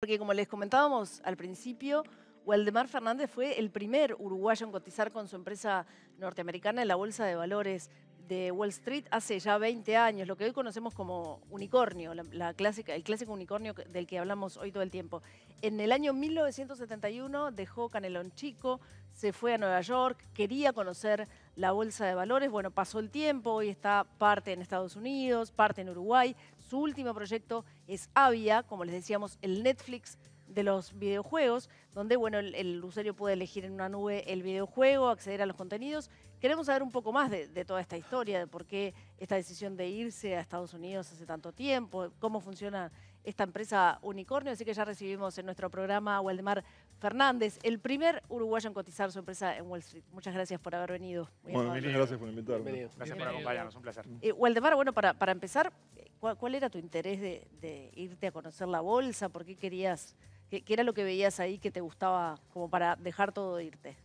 Porque como les comentábamos al principio, Waldemar Fernández fue el primer uruguayo en cotizar con su empresa norteamericana en la Bolsa de Valores de Wall Street hace ya 20 años, lo que hoy conocemos como unicornio, el clásico unicornio del que hablamos hoy todo el tiempo. En el año 1971 dejó Canelón Chico, se fue a Nueva York, quería conocer la Bolsa de Valores, bueno, pasó el tiempo, hoy está parte en Estados Unidos, parte en Uruguay, su último proyecto es Avia, como les decíamos, el Netflix de los videojuegos, donde bueno, el, usuario puede elegir en una nube el videojuego, acceder a los contenidos. Queremos saber un poco más de, toda esta historia, de por qué esta decisión de irse a Estados Unidos hace tanto tiempo, cómo funciona esta empresa Unicornio. Así que ya recibimos en nuestro programa a Waldemar Fernández, el primer uruguayo en cotizar su empresa en Wall Street. Muchas gracias por haber venido. bueno, muchas gracias por invitarme. Gracias por acompañarnos, un placer. Eh, Waldemar, bueno, para, para empezar, ¿Cuál, era tu interés de, irte a conocer la bolsa? ¿Por qué querías, qué, era lo que veías ahí que te gustaba como para dejar todo e irte?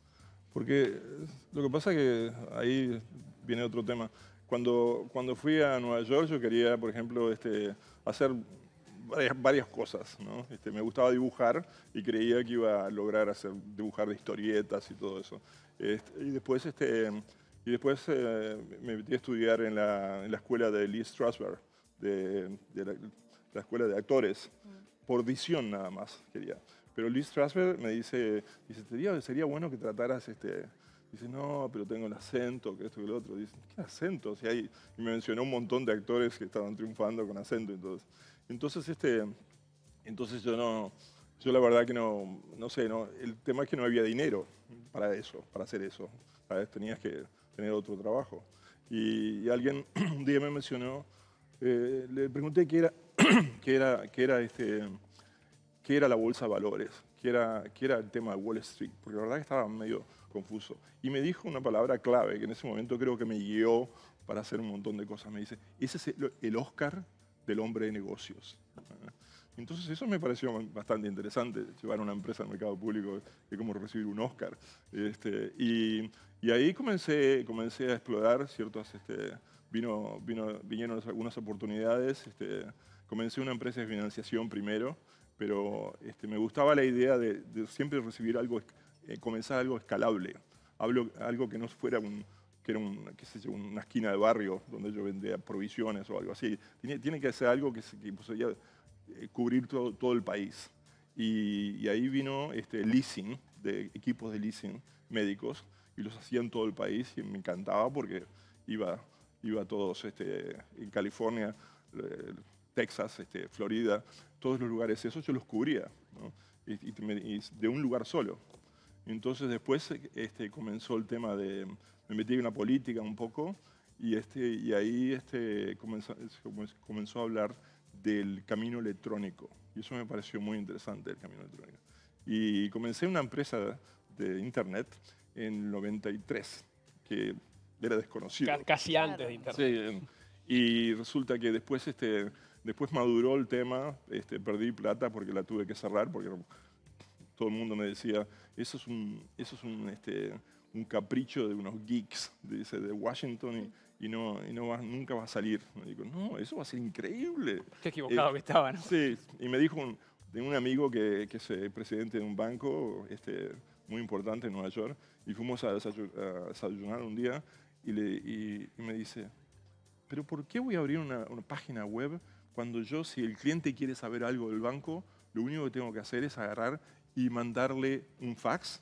Porque eh, lo que pasa es que ahí viene otro tema. Cuando, cuando fui a Nueva York yo quería, por ejemplo, este, hacer varias, cosas. ¿no? Este, me gustaba dibujar y creía que iba a lograr hacer, dibujar de historietas y todo eso. Este, y después, este, y después eh, me metí a estudiar en la, en la escuela de Lee Strasberg de, la, escuela de actores, mm. por visión nada más quería. Pero Luis Strasberg me dice, dice sería, sería bueno que trataras este... Dice, no, pero tengo el acento, que esto que el otro. Dice, ¿qué acento? si hay y, me mencionó un montón de actores que estaban triunfando con acento. Entonces, entonces, este, entonces yo no, yo la verdad que no, no sé, no, el tema es que no había dinero para eso, para hacer eso. veces Tenías que tener otro trabajo. y alguien un día me mencionó eh, le pregunté qué era, qué era, qué era, este, qué era la bolsa de valores, qué era, qué era el tema de Wall Street, porque la verdad que estaba medio confuso. Y me dijo una palabra clave que en ese momento creo que me guió para hacer un montón de cosas. Me dice, ese es el Oscar del hombre de negocios. Entonces eso me pareció bastante interesante, llevar una empresa al mercado público es como recibir un Oscar. Este, y, ahí comencé, comencé a explorar ciertas este, vino, vinieron algunas oportunidades. Este, comencé una empresa de financiación primero, pero este, me gustaba la idea de, siempre recibir algo, eh, comenzar algo escalable. Hablo, algo que no fuera un, que era una esquina de barrio donde yo vendía provisiones o algo así. Tiene, que ser algo que, pudiera eh, cubrir todo, todo el país. Y, ahí vino este, leasing, de equipos de leasing médicos, y los hacía en todo el país y me encantaba porque iba iba a todos este, en California, eh, Texas, este, Florida, todos los lugares esos yo los cubría, de un lugar solo. Entonces después este, comenzó el tema de, me metí en la política un poco y, este, y ahí este, comenzó, comenzó, a hablar del camino electrónico. Y eso me pareció muy interesante, el camino electrónico. Y comencé una empresa de Internet en 93, que era desconocido. Casi antes de Internet. y resulta que después, este, después maduró el tema, este, perdí plata porque la tuve que cerrar, porque todo el mundo me decía, eso es un, eso es un, este, un capricho de unos geeks, dice, de Washington. Y, no, y no va, nunca va a salir. Me digo, no, eso va a ser increíble. Qué equivocado eh, que estaba, ¿no? Sí, y me dijo un, de un amigo que, que, es eh, presidente de un banco este, muy importante en Nueva York, y fuimos a a desayunar un día, y, me dice, pero ¿por qué voy a abrir una, página web cuando yo, si el cliente quiere saber algo del banco, lo único que tengo que hacer es agarrar y mandarle un fax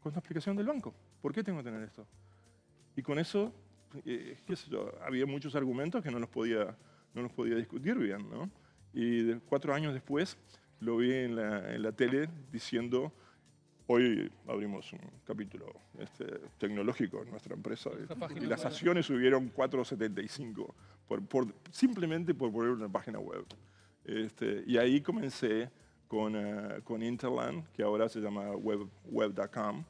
con la explicación del banco? ¿Por qué tengo que tener esto? Y con eso, eh, había muchos argumentos que no los podía, no los podía discutir bien, ¿no? Y cuatro años después lo vi en la, en la tele diciendo Hoy abrimos un capítulo este, tecnológico en nuestra empresa y, las acciones subieron 4,75 por, simplemente por poner una página web. Este, y ahí comencé eh, con, Interland, que ahora se llama web.com,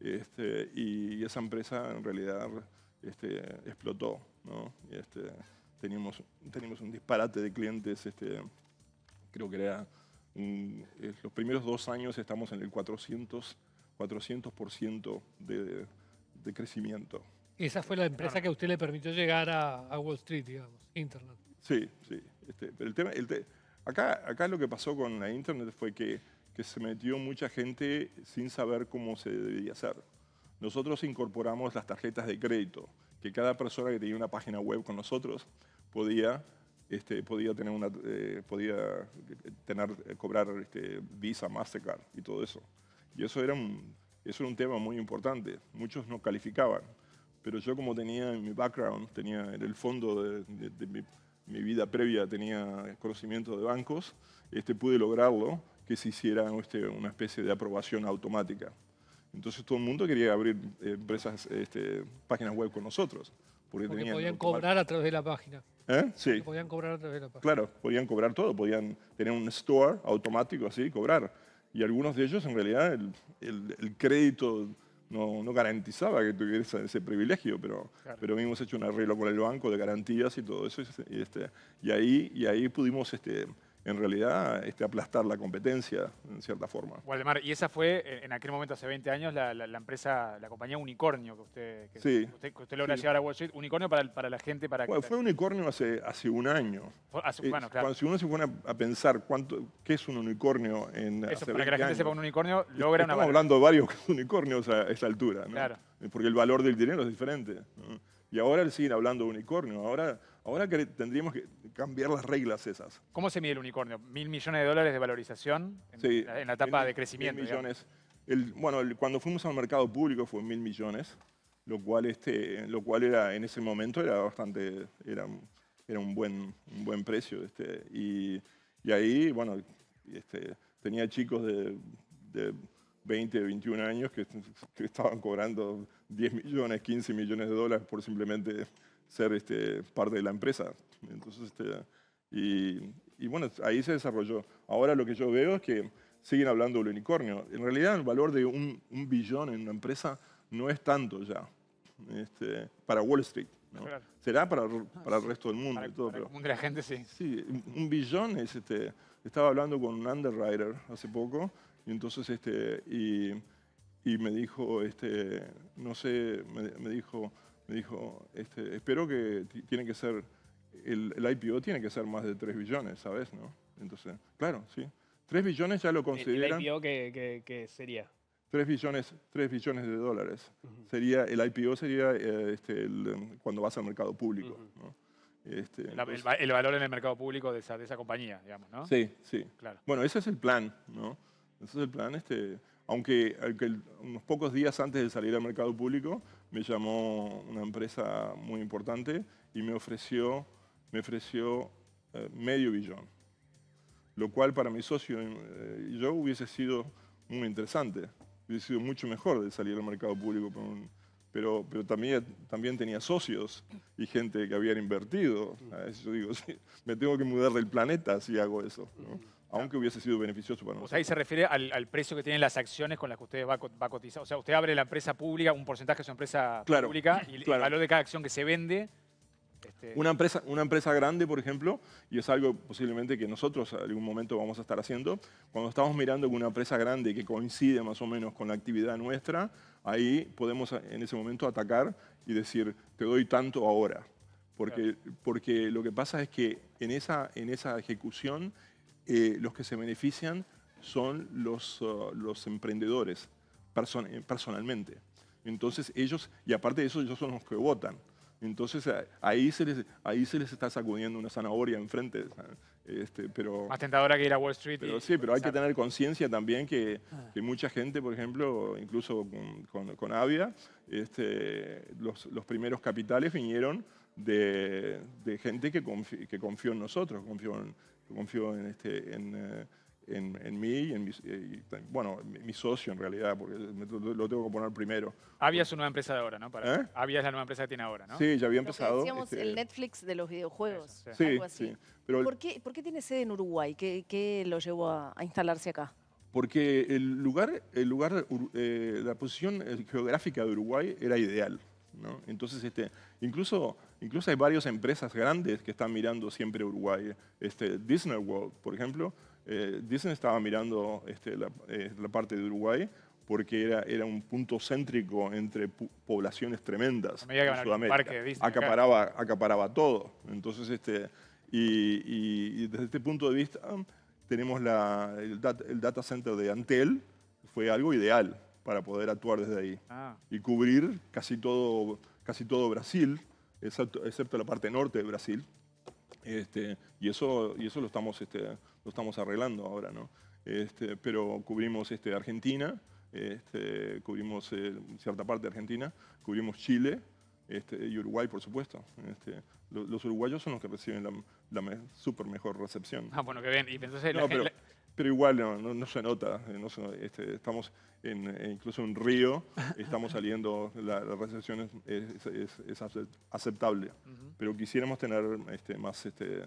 este, y, esa empresa en realidad explotó. ¿no? un disparate de clientes, creo que era en eh, los primeros dos años estamos en el 400%, 400 de, de crecimiento. Esa fue la empresa que a usted le permitió llegar a, Wall Street, digamos, Internet. Sí, sí. Este, pero el tema, acá, acá lo que pasó con la Internet fue que, que, se metió mucha gente sin saber cómo se debía hacer. Nosotros incorporamos las tarjetas de crédito, que cada persona que tenía una página web con nosotros podía este, podía tener una, eh, podía eh, tener, eh, cobrar este, Visa, Mastercard y todo eso. Y eso era, un, eso era un tema muy importante. Muchos no calificaban, pero yo como tenía en mi background, tenía en el fondo de, mi, vida previa, tenía conocimiento de bancos, este, pude lograrlo, que se hiciera este, una especie de aprobación automática. Entonces todo el mundo quería abrir empresas, este, páginas web con nosotros. Porque, podían cobrar a través de la página. ¿Eh? Sí. Podían cobrar Claro, podían cobrar todo, podían tener un store automático así cobrar. Y algunos de ellos, en realidad, el, crédito no, garantizaba que tuvieras ese privilegio, pero, pero hemos hecho un arreglo con el banco de garantías y todo eso. Y, este, este ahí, y ahí pudimos este, en realidad este, aplastar la competencia, en cierta forma. Waldemar, y esa fue, eh, en aquel momento, hace 20 años, la, empresa, la compañía Unicornio que usted, que logra a Wall Street. Unicornio para, para la gente, para... Bueno, fue Unicornio hace, hace un año. Eh, cuando uno se pone a, pensar cuánto, qué es un unicornio en Eso, para que la gente sepa un unicornio, logra una... Estamos hablando de varios unicornios a esta altura, Claro. Porque el valor del dinero es diferente. Y ahora siguen hablando de unicornio. Ahora Ahora tendríamos que cambiar las reglas esas. ¿Cómo se mide el unicornio? ¿Mil millones de dólares de valorización en, la, etapa de crecimiento? Mil millones. bueno, cuando fuimos al mercado público fue mil millones, lo cual, este, lo cual era, en ese momento era bastante, era, era un, buen, un buen precio. Este, y, ahí, bueno, este, tenía chicos de, 20, 21 años que, que, estaban cobrando 10 millones, 15 millones de dólares por simplemente ser este, parte de la empresa. Entonces, este, y, bueno, ahí se desarrolló. Ahora lo que yo veo es que siguen hablando del unicornio. En realidad el valor de un, billón en una empresa no es tanto ya este, para Wall Street. ¿no? Será para, ah, para, el resto del mundo. y todo, la gente sí. Sí, un billón es... Este, estaba hablando con un underwriter hace poco y entonces este, y, me dijo, este, no sé, me dijo me dijo, este, espero que tiene que ser, el, el, IPO tiene que ser más de 3 billones, ¿sabes? No? Entonces, claro, sí. 3 billones ya lo consideran... ¿El, IPO qué, sería? 3 billones, 3 billones de dólares. sería, el IPO sería eh, este, cuando vas al mercado público. Este, el, valor en el mercado público de esa, esa compañía, digamos, ¿no? Sí, sí. Claro. Bueno, ese es el plan, ¿no? Ese es el plan, este, aunque, aunque unos pocos días antes de salir al mercado público, me llamó una empresa muy importante y me ofreció, me ofreció eh, medio billón, lo cual para mi socio eh, yo hubiese sido muy interesante, hubiese sido mucho mejor de salir al mercado público, pero, pero también, también tenía socios y gente que habían invertido. Mm. Yo digo, me tengo que mudar del planeta si hago eso aunque hubiese sido beneficioso para nosotros. O sea, ahí se refiere al, precio que tienen las acciones con las que usted va, a cotizar. O sea, usted abre la empresa pública, un porcentaje de su empresa pública, y el valor de cada acción que se vende este, Una, empresa, una empresa grande, por ejemplo, y es algo posiblemente que nosotros en algún momento vamos a estar haciendo, cuando estamos mirando con una empresa grande que coincide más o menos con la actividad nuestra, ahí podemos en ese momento atacar y decir, te doy tanto ahora. Porque, porque lo que pasa es que en esa, en esa ejecución eh, los que se benefician son los, uh, los emprendedores eh, personalmente. Entonces ellos, y aparte de eso, ellos son los que votan. Entonces eh, ahí se les, ahí se les está sacudiendo una zanahoria enfrente. Este, pero, Más tentadora que ir a Wall Street. Pero, sí, pero hay que tener conciencia también ah. que, mucha gente, por ejemplo, incluso con, Avia, este, los, primeros capitales vinieron de, gente que, que, confió en nosotros, confió en, confío en, este, en, eh, mí y en eh, bueno, mi socio en realidad, porque lo tengo que poner primero. había su nueva empresa de ahora, ¿no? Para, ¿Eh? la nueva empresa que tiene ahora, ¿no? Sí, ya había empezado. decíamos este, el Netflix de los videojuegos. algo así. ¿Por, qué, tiene sede en Uruguay? ¿Qué, lo llevó a, instalarse acá? Porque el lugar, el lugar la posición geográfica de Uruguay era ideal. Entonces, este, incluso, incluso hay varias empresas grandes que están mirando siempre Uruguay. Este, Disney World, por ejemplo, eh, Disney estaba mirando este, eh, la, parte de Uruguay porque era, era un punto céntrico entre poblaciones tremendas. En Sudamérica. acaparaba, acaparaba todo. Entonces, este, y, desde este punto de vista, tenemos el data center de Antel, fue algo ideal para poder actuar desde ahí. Ah. Y cubrir casi todo, casi todo Brasil, excepto, la parte norte de Brasil. Este, y, eso, y eso lo estamos, este, lo estamos arreglando ahora, ¿no? Este, pero cubrimos este, Argentina, este, cubrimos eh, cierta parte de Argentina, cubrimos Chile este, y Uruguay, por supuesto. Este, los uruguayos son los que reciben la, la súper mejor recepción. Ah, bueno, qué bien. Y entonces pero igual no, se nota. Eh, este, estamos en, eh, incluso en Río, estamos saliendo, la, recepción es, aceptable, pero quisiéramos tener este, más, este,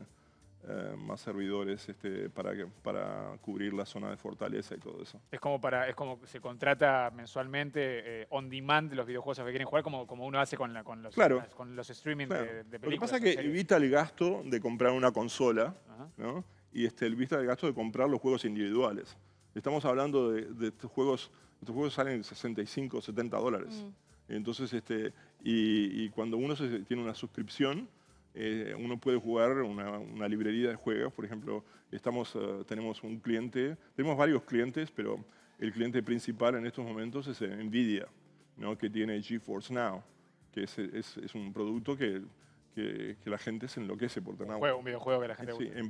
eh, más servidores este, para, para cubrir la zona de fortaleza y todo eso. Es como para es como se contrata mensualmente on demand los videojuegos que quieren jugar, como, como uno hace con, la, con, los, con los streaming de, de, Lo que pasa es que evita el gasto de comprar una consola, ¿no? y este, el vista del gasto de comprar los juegos individuales. Estamos hablando de, estos juegos, estos juegos salen en 65, 70 dólares. Mm. Entonces, este, y, cuando uno tiene una suscripción, eh, uno puede jugar una, librería de juegos. Por ejemplo, estamos, eh, tenemos un cliente, tenemos varios clientes, pero el cliente principal en estos momentos es NVIDIA, ¿no? que tiene GeForce Now, que es, es, un producto que, que, la gente se enloquece por tener. Un, videojuego que la gente... en,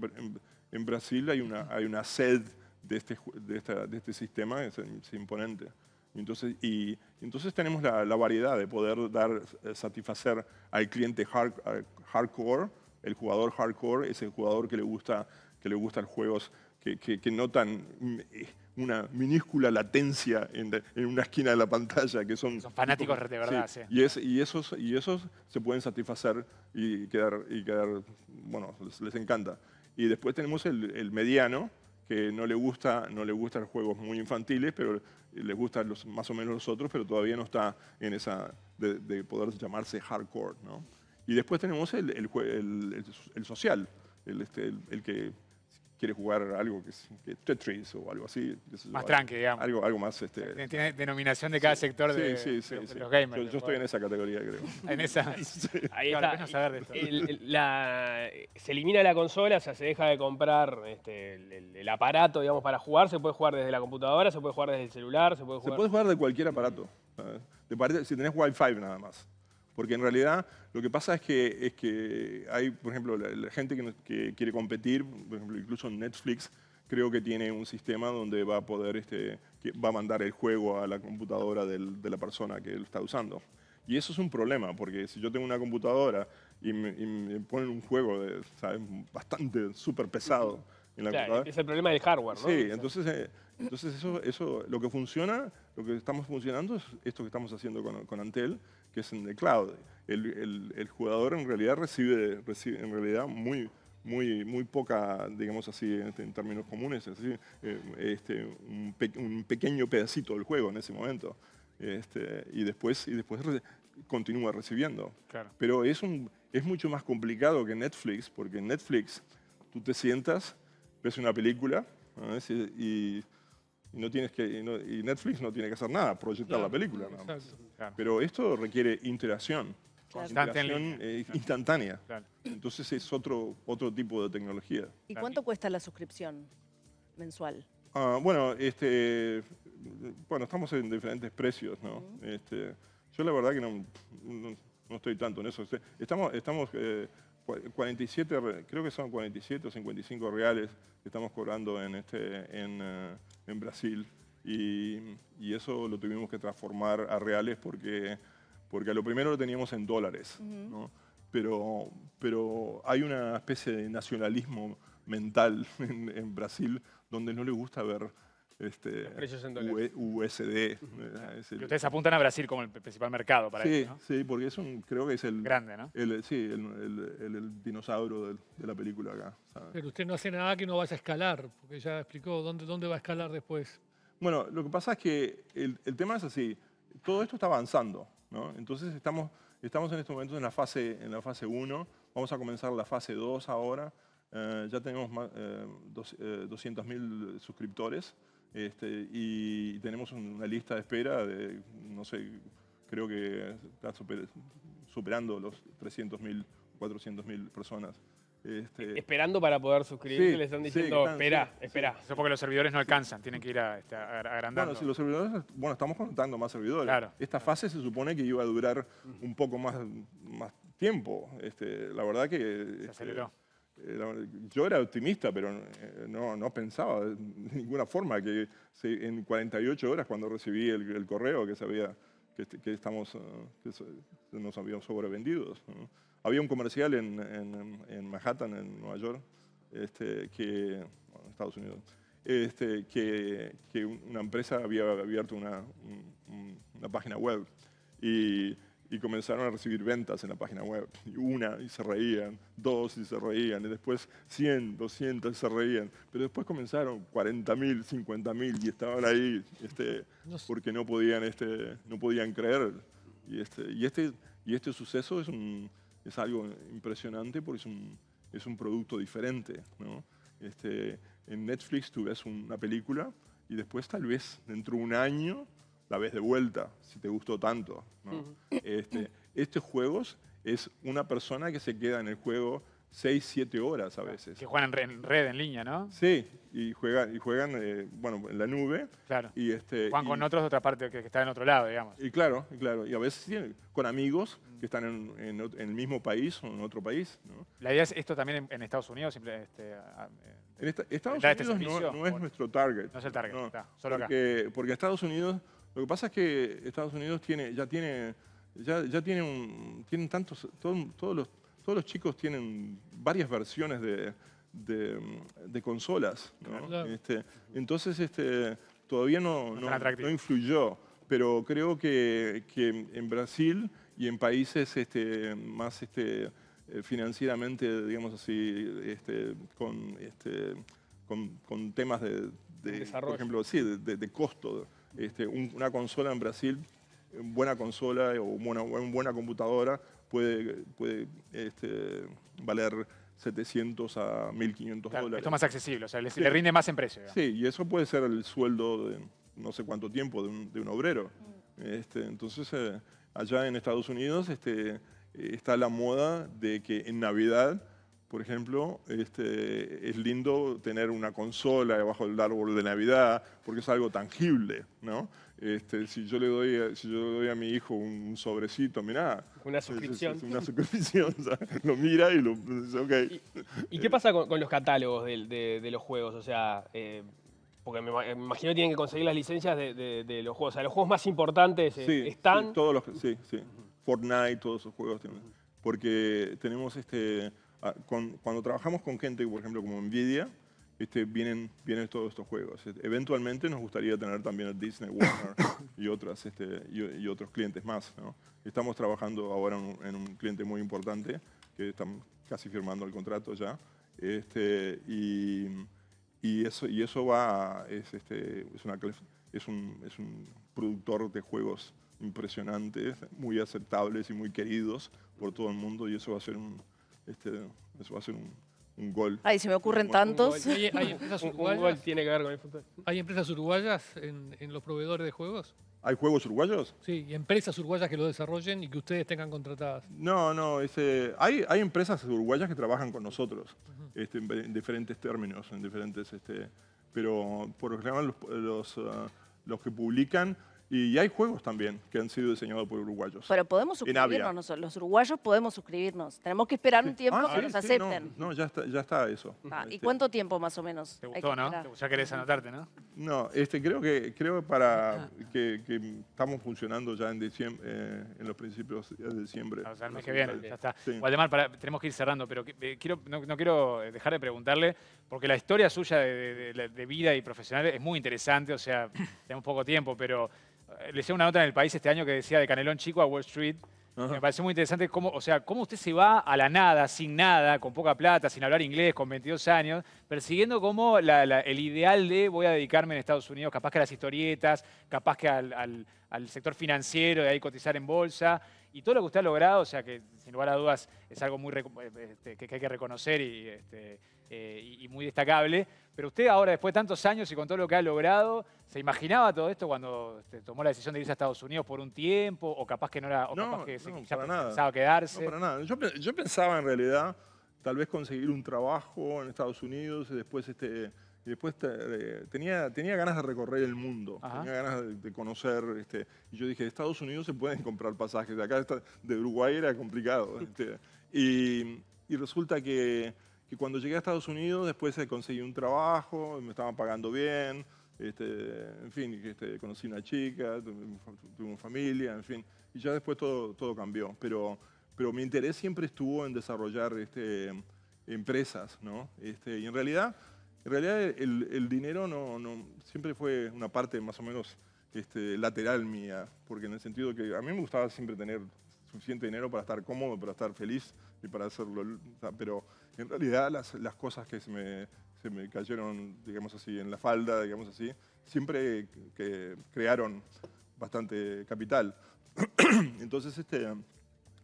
en Brasil hay una, hay una sed de este, de, esta, de este sistema, eh, es, imponente. Entonces, y entonces tenemos la, variedad de poder dar, eh, satisfacer al cliente hardcore, el jugador hardcore es el jugador que le gusta, que le gustan juegos que, que, notan mm, eh, una minúscula latencia en, en, una esquina de la pantalla, que son... fanáticos de verdad, sí. Y, y, esos, y esos se pueden satisfacer y quedar, y quedar bueno, les encanta. Y después tenemos el, mediano, que no le, gusta, no le gustan juegos muy infantiles, pero le gustan los, más o menos los otros, pero todavía no está en esa de, poder llamarse hardcore. ¿no? Y después tenemos el, social, el este, que quiere jugar algo que, que Tetris o algo así. Más tranque, tranqui, digamos. Algo, algo más... Este, Tiene denominación de cada sector de, sí, sí, los gamers. Yo, estoy en esa categoría, creo. en esa. Ahí está. saber de esto. se elimina la consola, o sea, se deja de comprar este, el, aparato, digamos, para jugar. Se puede jugar desde la computadora, se puede jugar desde el celular, se puede jugar... Se puede jugar de cualquier aparato. Si tenés Wi-Fi nada más. Porque en realidad lo que pasa es que, es que hay, por ejemplo, la, gente que, quiere competir, por ejemplo, incluso Netflix, creo que tiene un sistema donde va a poder, este, que va a mandar el juego a la computadora de la persona que lo está usando. Y eso es un problema, porque si yo tengo una computadora y me, y ponen un juego de, bastante, súper pesado, es el problema del hardware, ¿no? Sí, entonces, eh, entonces eso, eso, lo que funciona, lo que estamos funcionando es esto que estamos haciendo con, con Antel, que es en el cloud. El, el, jugador en realidad recibe, recibe, en realidad muy, muy, muy poca, digamos así, en, este, términos comunes, así, eh, este, un, pequeño pedacito del juego en ese momento. Este, y después, y después continúa recibiendo. Claro. Pero es, un, es mucho más complicado que Netflix, porque en Netflix tú te sientas ves una película y, no tienes que, y, Netflix no tiene que hacer nada, proyectar la película. Pero esto requiere interacción, interacción instantánea. Entonces es otro, otro tipo de tecnología. ¿Y cuánto cuesta la suscripción mensual? Ah, bueno, este, bueno, estamos en diferentes precios, ¿no? Este, yo la verdad que no, no, estoy tanto en eso. Este, estamos, estamos eh, 47, creo que son 47 o 55 reales que estamos cobrando en, este, en, eh, en Brasil y, y, eso lo tuvimos que transformar a reales porque, porque a lo primero lo teníamos en dólares, ¿no? pero, pero hay una especie de nacionalismo mental en, en Brasil donde no le gusta ver este, USD. E, ustedes apuntan a Brasil como el principal mercado para sí, Sí, porque es creo que es el... Grande, ¿no? El, sí, el, el dinosaurio de, la película acá. Pero usted no hace nada que no vaya a escalar, porque ya explicó dónde, dónde va a escalar después. Bueno, lo que pasa es que el, tema es así, todo esto está avanzando, ¿no? Entonces estamos, estamos en estos momentos en la fase 1, en la fase vamos a comenzar la fase 2 ahora, eh, ya tenemos 200.000 eh, eh, suscriptores, este, y tenemos una lista de espera de, no sé, creo que está superando los 300.000, 400.000 personas. Este, Esperando para poder suscribirse, le están diciendo, espera, espera. Eso porque los servidores no alcanzan, tienen que ir a, este, agrandar agrandando. Bueno, los servidores, bueno, estamos contando más servidores. Esta fase se supone que iba a durar un poco más, más tiempo. Este, la verdad que... Se aceleró yo era optimista, pero eh, no, no, pensaba de ninguna forma que en 48 horas cuando recibí el, correo que sabía este, que, estamos, eh, nos habían sobrevendido. Había un comercial en, en, en, Manhattan, en Nueva York, este, que, Estados Unidos, este, que, que, una empresa había abierto una, una página web y y comenzaron a recibir ventas en la página web. Y una y se reían, dos y se reían, y después 100, 200 y se reían. Pero después comenzaron 40.000, 50.000 y estaban ahí este, porque no podían, este, no podían creer. Y este, y este, y este suceso es, un, es algo impresionante porque es un, es un producto diferente. ¿no? Este, en Netflix tú ves una película y después tal vez dentro de un año la ves de vuelta, si te gustó tanto. este, estos juegos es una persona que se queda en el juego seis, siete horas a ah, veces. Que juegan en red, en línea, ¿no? Sí, y, juegan y juegan, eh, bueno, en la nube. Claro. Y este, juegan con otros de otra parte que, están en otro lado, digamos. Y claro, y claro. Y a veces sí, con amigos que están en, en, el mismo país o en otro país. La idea es esto también en, Estados Unidos. Simple, este, Estados este Unidos no, es nuestro target. No es el target, solo porque, acá. Porque Estados Unidos lo que pasa es que Estados Unidos tiene, ya tiene, ya, tiene un, tienen tantos, todos, los, todos los chicos tienen varias versiones de, consolas. Este, entonces este, todavía no, no, influyó, pero creo que, que, en Brasil y en países este, más este, eh, financieramente, digamos así, este, con, este, con, con, temas de, por ejemplo, sí, de costo este, una consola en Brasil, eh, buena consola eh, o buena, buena computadora, puede, este, valer 700 a 1.500 dólares. Esto es más accesible, o sea, le, rinde más en precio. Sí, y eso puede ser el sueldo de no sé cuánto tiempo de un, obrero. Mm. Este, entonces, eh, allá en Estados Unidos está la moda de que en Navidad por ejemplo, este, es lindo tener una consola debajo del árbol de Navidad porque es algo tangible, ¿no? Este, si, yo le doy a, si yo doy a mi hijo un sobrecito, mirá. Una suscripción. una suscripción, lo mira y lo... Okay. ¿Y, qué pasa con, los catálogos de, los juegos? O sea, eh, porque me imagino que tienen que conseguir las licencias de, los juegos. O sea, los juegos más importantes eh, están. Sí, todos los, sí, sí. Fortnite, todos esos juegos. Porque tenemos este, Ah, cuando trabajamos con gente, por ejemplo, como NVIDIA, este, vienen, vienen todos estos juegos. Este, eventualmente nos gustaría tener también a Disney, Warner y, otras, este, y, otros clientes más. Estamos trabajando ahora en, un cliente muy importante, que están casi firmando el contrato ya, este, y, eso, y eso va a, es, este, es, una, un, es un productor de juegos impresionantes, muy aceptables y muy queridos por todo el mundo, y eso va a ser un, este, eso va a ser un, gol. Ay, se me ocurren tantos. Hay, empresas uruguayas. en, los proveedores de juegos? ¿Hay juegos uruguayos? Sí, y empresas uruguayas que lo desarrollen y que ustedes tengan contratadas. No, no, hay, hay empresas uruguayas que trabajan con nosotros este, en, diferentes términos, en diferentes... Este, pero por lo general los, los, ah, los que publican y hay juegos también que han sido diseñados por uruguayos. Pero podemos suscribirnos, los uruguayos podemos suscribirnos. Tenemos que esperar un tiempo ah, que nos acepten. No, ya, está, ya está eso. Ah, ¿Y este, cuánto tiempo más o menos? Te gustó, ¿no? Ya querés anotarte, ¿no? No, este, creo que creo para que, estamos funcionando ya en diciembre, eh, en los principios de diciembre. O sea, me que ya está. Guatemala, tenemos que ir cerrando, pero eh, quiero, no, quiero dejar de preguntarle, porque la historia suya de, de vida y profesional es muy interesante, o sea, tenemos poco tiempo, pero hice eh, una nota en el país este año que decía de Canelón Chico a Wall Street. Me parece muy interesante cómo, o sea, cómo usted se va a la nada, sin nada, con poca plata, sin hablar inglés, con 22 años, persiguiendo como el ideal de voy a dedicarme en Estados Unidos, capaz que a las historietas, capaz que al, al, sector financiero, de ahí cotizar en bolsa. Y todo lo que usted ha logrado, o sea, que sin lugar a dudas es algo muy, eh, este, que, hay que reconocer y este, eh, y, muy destacable. Pero usted ahora, después de tantos años y con todo lo que ha logrado, ¿se imaginaba todo esto cuando este, tomó la decisión de irse a Estados Unidos por un tiempo? ¿O capaz que no era, no, para nada. pensaba quedarse? No, para nada. Yo, pensaba en realidad tal vez conseguir un trabajo en Estados Unidos y después... Este, después eh, tenía, tenía ganas de recorrer el mundo, tenía ganas de, conocer. Este, y yo dije, de Estados Unidos se pueden comprar pasajes, de acá de Uruguay era complicado. Este". y, resulta que que cuando llegué a Estados Unidos después conseguí un trabajo, me estaban pagando bien, este, en fin, este, conocí una chica, tuve una familia, en fin, y ya después todo, todo cambió. Pero, pero mi interés siempre estuvo en desarrollar este, empresas, ¿no? Este, y en realidad, en realidad el, dinero no, no, siempre fue una parte más o menos este, lateral mía, porque en el sentido que a mí me gustaba siempre tener suficiente dinero para estar cómodo, para estar feliz y para hacerlo, pero en realidad las, las cosas que se me, se me, cayeron, digamos así, en la falda, digamos así, siempre que crearon bastante capital. Entonces, este,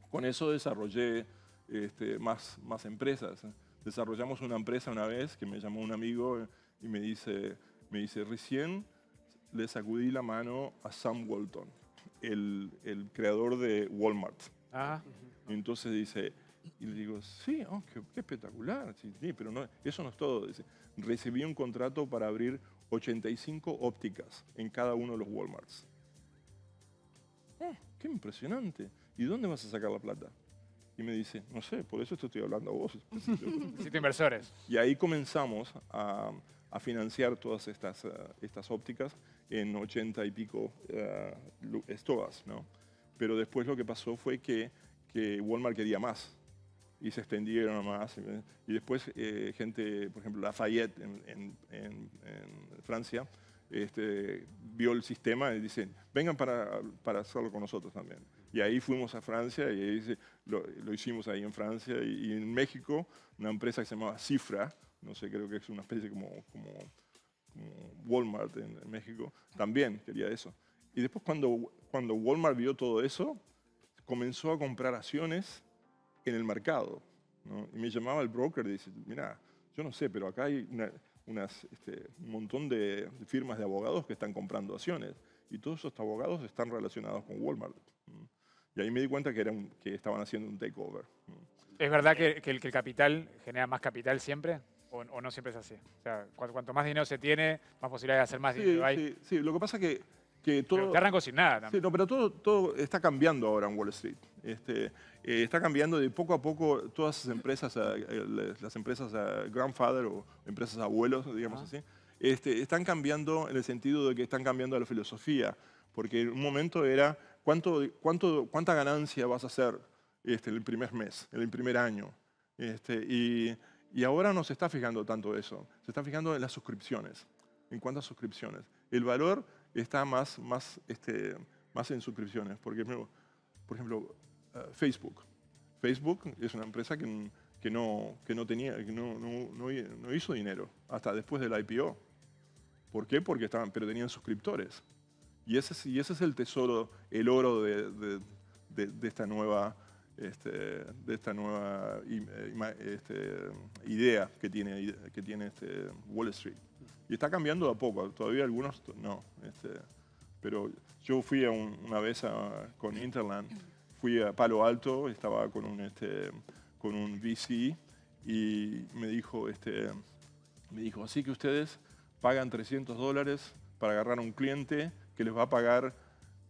con eso desarrollé este, más, más empresas. Desarrollamos una empresa una vez que me llamó un amigo y me dice, me dice recién le sacudí la mano a Sam Walton, el, el creador de Walmart. Ah. Entonces dice, y le digo, sí, oh, qué, espectacular. Sí, pero no, eso no es todo. Dice, recibí un contrato para abrir 85 ópticas en cada uno de los Walmarts. Eh. Qué impresionante. ¿Y dónde vas a sacar la plata? Y me dice, no sé, por eso te estoy hablando a vos. Siete inversores. Y ahí comenzamos a, financiar todas estas, eh, estas ópticas en 80 y pico uh, eh, estoas, ¿no? Pero después lo que pasó fue que, que Walmart quería más y se extendieron más. Y después eh, gente, por ejemplo, Lafayette en, en, Francia, este, vio el sistema y dice, vengan para, para, hacerlo con nosotros también. Y ahí fuimos a Francia y dice lo, lo, hicimos ahí en Francia y, en México, una empresa que se llamaba Cifra, no sé, creo que es una especie como, como, Walmart en, en, México, también quería eso. Y después cuando, cuando Walmart vio todo eso, comenzó a comprar acciones en el mercado. Y me llamaba el broker y dice, mira, yo no sé, pero acá hay unas, este, un montón de firmas de abogados que están comprando acciones y todos esos abogados están relacionados con Walmart. Y ahí me di cuenta que, era que estaban haciendo un takeover. ¿Es verdad que, que, el, capital genera más capital siempre? O, no siempre es así? O sea, cuanto, más dinero se tiene, más posibilidades de hacer más dinero hay. Sí, sí, lo que pasa es que que todo, te sin nada. Sí, no, pero todo, todo está cambiando ahora en Wall Street. Este, eh, está cambiando de poco a poco todas eh, las empresas, las empresas grandfather o empresas abuelos, digamos así, este, están cambiando en el sentido de que están cambiando la filosofía, porque en un momento era cuánto, cuánto, cuánta ganancia vas a hacer este, en el primer mes, en el primer año. Este, y, y, ahora no se está fijando tanto eso, se está fijando en las suscripciones, en cuántas suscripciones. El valor está más, más, este, más en suscripciones, porque, por ejemplo, eh, Facebook. Facebook es una empresa que, que, no, no, tenía, no, hizo dinero hasta después del IPO. ¿Por qué? Porque estaban, pero tenían suscriptores. Y ese, es, y ese es el tesoro, el oro de, esta nueva, de esta nueva este, eh, este, idea que tiene, que tiene este Wall Street. Y está cambiando a poco, todavía algunos no. pero yo fui a una vez con Interland fui a Palo Alto, estaba con un, este, VC y me dijo, este, me dijo, así que ustedes pagan 300 dólares para agarrar un cliente que les va a pagar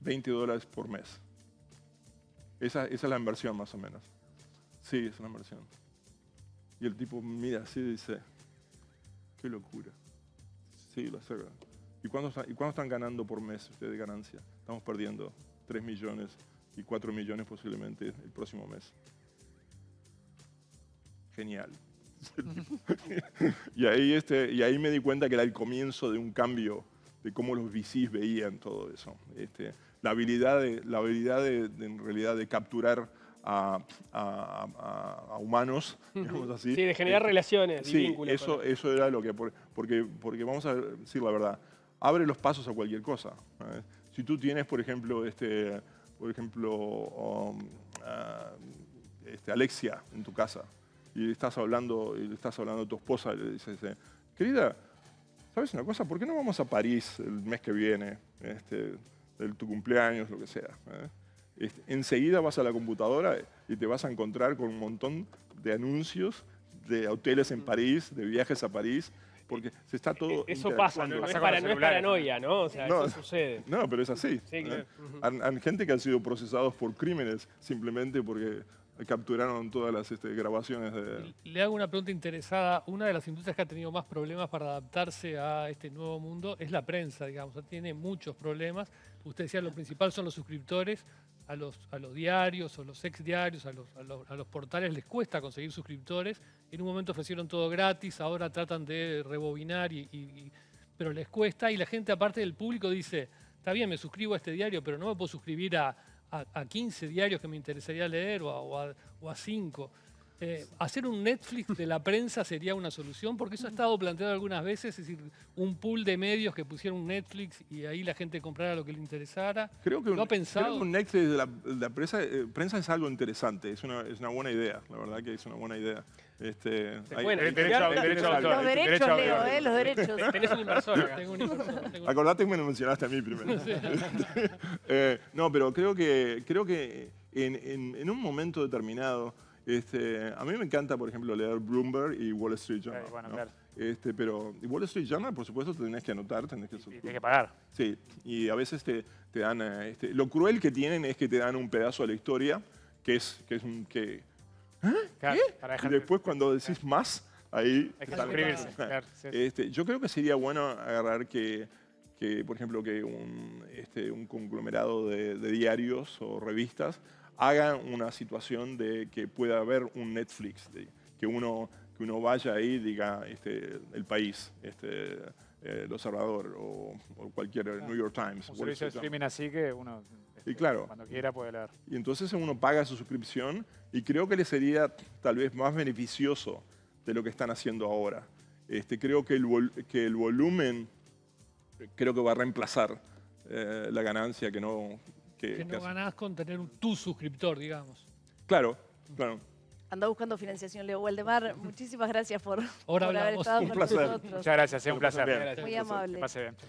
20 dólares por mes. Esa, es la inversión más o menos. Sí, es una inversión. Y el tipo mira así y dice, qué locura. Sí, lo sé. ¿Y cuándo ¿Y están ganando por mes ustedes de ganancia? Estamos perdiendo 3 millones y 4 millones posiblemente el próximo mes. Genial. y, ahí este, y ahí me di cuenta que era el comienzo de un cambio de cómo los VCs veían todo eso. Este, la habilidad, de, la habilidad de, en realidad de capturar a, humanos, digamos así. Sí, de generar este, relaciones sí, Eso, eso era lo que, porque, porque vamos a decir la verdad, abre los pasos a cualquier cosa. Si tú tienes, por ejemplo, este, por ejemplo, um, ah, este, Alexia en tu casa y estás hablando, y estás hablando a tu esposa, y le dices, eh, querida, ¿sabes una cosa? ¿Por qué no vamos a París el mes que viene? Este, tu cumpleaños, lo que sea. Eh? Este, enseguida vas a la computadora y te vas a encontrar con un montón de anuncios de hoteles en París, de viajes a París, porque se está todo. E-, eso pasa, no, es, paranoia, ¿no? O sea, eso sucede. No, pero es así. Hay gente que ha sido procesados por crímenes simplemente porque capturaron todas las este, grabaciones de... Le hago una pregunta interesada. Una de las industrias que ha tenido más problemas para adaptarse a este nuevo mundo es la prensa, digamos. O sea, tiene muchos problemas. Usted decía, lo principal son los suscriptores, a los, a los diarios o los ex diarios, a los, a los, portales les cuesta conseguir suscriptores. En un momento ofrecieron todo gratis, ahora tratan de rebobinar, y, pero les cuesta. Y la gente, aparte del público, dice, está bien, me suscribo a este diario, pero no me puedo suscribir a, 15 diarios que me interesaría leer o a 5. Eh, hacer un Netflix de la prensa sería una solución, porque eso ha estado planteado algunas veces, es decir, un pool de medios que pusiera un Netflix y ahí la gente comprara lo que le interesara. Creo que, Netflix de la, eh, prensa, es algo interesante, es una, buena idea, la verdad que es una buena idea. bueno, este, ¿eh? los derechos, Leo, los derechos. Tenés un inversor Acordate que me lo mencionaste a mí primero. no, pero creo que, creo que en un momento determinado este, a mí me encanta, por ejemplo, leer Bloomberg y Wall Street Journal. Este, pero Wall Street Journal, por supuesto, te tenés que anotar, tenés que... Y, tienes que pagar. Sí, y a veces te, dan... Eh, este, lo cruel que tienen es que te dan un pedazo de la historia, que es... Que es un, que, ¿Ah? ¿Qué? y después cuando decís más, ahí... Hay que suscribirse. yo creo que sería bueno agarrar que por ejemplo, que un, conglomerado de, de, diarios o revistas hagan una situación de que pueda haber un Netflix, que, uno, que uno vaya ahí y diga este, el país, este, eh, el Observador o, cualquier New York Times. Un servicio de streaming así que uno y este, claro, cuando quiera puede leer. Y entonces uno paga su suscripción y creo que le sería tal vez más beneficioso de lo que están haciendo ahora. Este, creo que el, que el volumen creo que va a reemplazar eh, la ganancia que no, este, que, no ganás con tener un, tu suscriptor, digamos. Claro, claro. Anda buscando financiación, Leo Waldemar. Muchísimas gracias por, por haber estado un placer. Muchas gracias, es un pues, placer. Muy amable. Que pase bien.